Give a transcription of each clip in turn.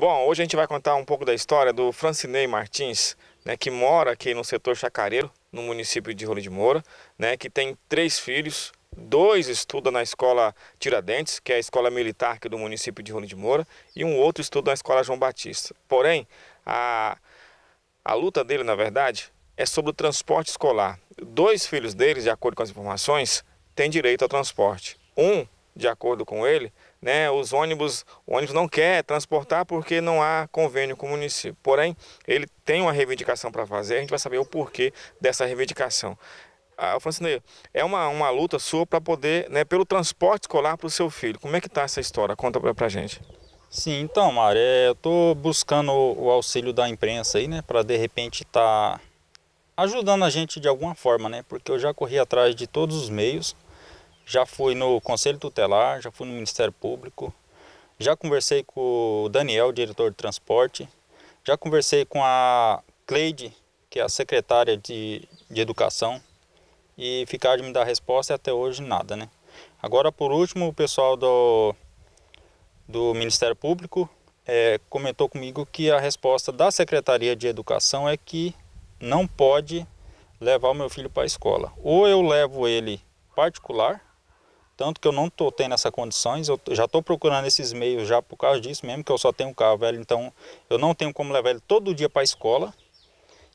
Bom, hoje a gente vai contar um pouco da história do Francinei Martins, né, que mora aqui no setor Chacareiro, no município de Rolim de Moura, né, que tem três filhos, dois estudam na escola Tiradentes, que é a escola militar aqui do município de Rolim de Moura, e um outro estuda na escola João Batista. Porém, a, a luta dele, na verdade, é sobre o transporte escolar. Dois filhos dele, de acordo com as informações, têm direito ao transporte. Um, de acordo com ele, né, os ônibus, o ônibus não quer transportar porque não há convênio com o município. Porém, ele tem uma reivindicação para fazer, a gente vai saber o porquê dessa reivindicação. Ah, Francine, assim, é uma, uma luta sua para poder, né, pelo transporte escolar para o seu filho. Como é que está essa história? Conta para a gente. Sim, então, Mário, é, eu estou buscando o, o, auxílio da imprensa aí, né, para de repente estar tá ajudando a gente de alguma forma, né, porque eu já corri atrás de todos os meios, já fui no Conselho Tutelar, já fui no Ministério Público, já conversei com o Daniel, diretor de transporte, já conversei com a Cleide, que é a secretária de, de Educação, e ficar de me dar resposta e até hoje nada, né? Agora, por último, o pessoal do, do Ministério Público é, comentou comigo que a resposta da Secretaria de Educação é que não pode levar o meu filho para a escola. Ou eu levo ele particular, tanto que eu não estou tendo essas condições, eu já estou procurando esses meios já por causa disso mesmo, que eu só tenho um carro velho, então eu não tenho como levar ele todo dia para a escola.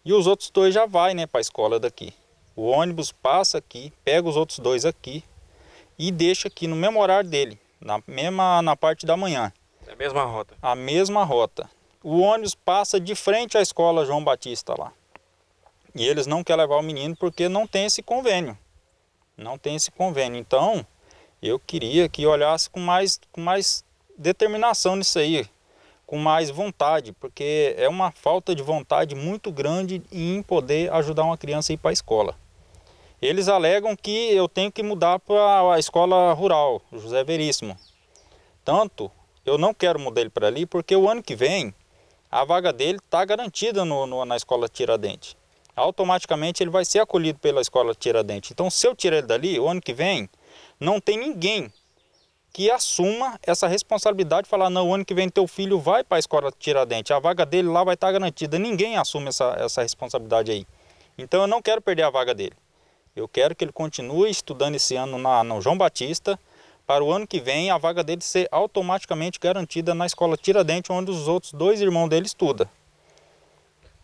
E os outros dois já vai, né, para a escola daqui. O ônibus passa aqui, pega os outros dois aqui e deixa aqui no mesmo horário dele, na mesma na parte da manhã. É a mesma rota. A mesma rota. O ônibus passa de frente à escola João Batista lá. E eles não querem levar o menino porque não tem esse convênio. Não tem esse convênio. Então, eu queria que olhasse com mais, com mais determinação nisso aí, com mais vontade, porque é uma falta de vontade muito grande em poder ajudar uma criança a ir para a escola. Eles alegam que eu tenho que mudar para a escola rural, José Veríssimo. Tanto eu não quero mudar ele para ali, porque o ano que vem a vaga dele está garantida no, no, na escola Tiradentes. Automaticamente ele vai ser acolhido pela escola Tiradentes. Então, se eu tirar ele dali, o ano que vem não tem ninguém que assuma essa responsabilidade, de falar, não, ano que vem teu filho vai para a escola Tiradentes, a vaga dele lá vai estar tá garantida. Ninguém assume essa, essa responsabilidade aí. Então eu não quero perder a vaga dele. Eu quero que ele continue estudando esse ano na, no João Batista, para o ano que vem a vaga dele ser automaticamente garantida na escola Tiradentes, onde os outros dois irmãos dele estudam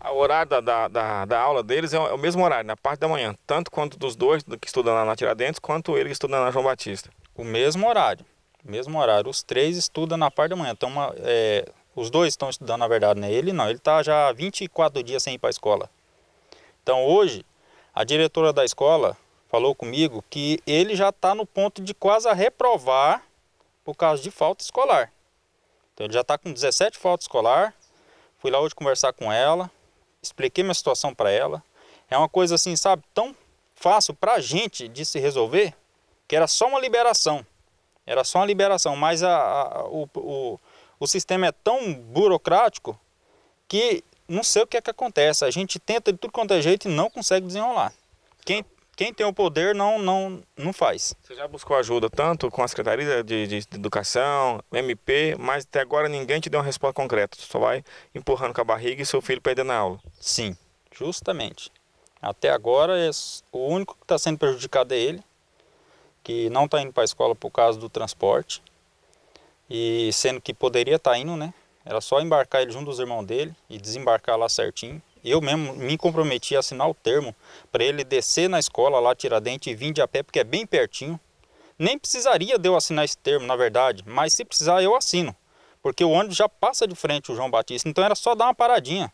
o horário da, da, da, da, aula deles é, é o mesmo horário, na parte da manhã, tanto quanto dos dois que estudam lá na Tiradentes, quanto ele que estuda na João Batista. O mesmo horário, mesmo horário. Os três estudam na parte da manhã. Então, uma, é, os dois estão estudando, na verdade, né? Ele não, ele está já 24 dias sem ir para a escola. Então, hoje, a diretora da escola falou comigo que ele já está no ponto de quase a reprovar por causa de falta escolar. Então, ele já está com 17 faltas escolar. Fui lá hoje conversar com ela, expliquei minha situação para ela. É uma coisa assim, sabe, tão fácil para a gente de se resolver, que era só uma liberação. Era só uma liberação, mas a, a, o, o, o sistema é tão burocrático que não sei o que é que acontece. A gente tenta de tudo quanto é jeito e não consegue desenrolar. Quem quem tem o poder não, não, não faz. Você já buscou ajuda tanto com a Secretaria de, de Educação, MP, mas até agora ninguém te deu uma resposta concreta. Você só vai empurrando com a barriga e seu filho perdendo a aula. Sim, justamente. Até agora, é o único que está sendo prejudicado é ele, que não está indo para a escola por causa do transporte. E sendo que poderia estar tá indo, né? Era só embarcar ele junto dos irmãos dele e desembarcar lá certinho. Eu mesmo me comprometi a assinar o termo para ele descer na escola lá Tiradentes e vir de a pé, porque é bem pertinho. Nem precisaria de eu assinar esse termo, na verdade, mas se precisar eu assino, porque o ônibus já passa de frente o João Batista, então era só dar uma paradinha.